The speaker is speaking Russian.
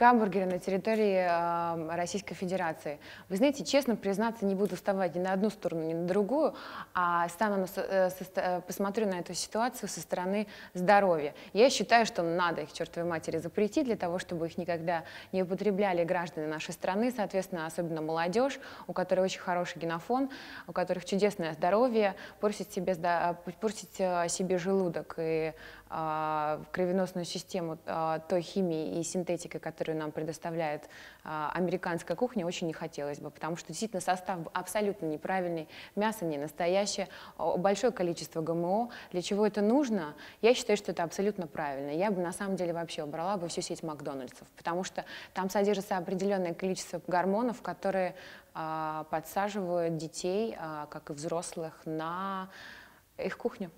гамбургеры на территории э, Российской Федерации. Вы знаете, честно признаться, не буду вставать ни на одну сторону, ни на другую, а стану на, со, э, со, э, посмотрю на эту ситуацию со стороны здоровья. Я считаю, что надо их чертовой матери запретить для того, чтобы их никогда не употребляли граждане нашей страны, соответственно, особенно молодежь, у которой очень хороший генофон, у которых чудесное здоровье, портить себе, э, портить себе желудок и а, в кровеносную систему а, той химии и синтетики, которую нам предоставляет а, американская кухня, очень не хотелось бы, потому что действительно состав абсолютно неправильный, мясо не настоящее, большое количество ГМО. Для чего это нужно? Я считаю, что это абсолютно правильно. Я бы на самом деле вообще убрала бы всю сеть Макдональдсов, потому что там содержится определенное количество гормонов, которые подсаживают детей, как и взрослых, на их кухню.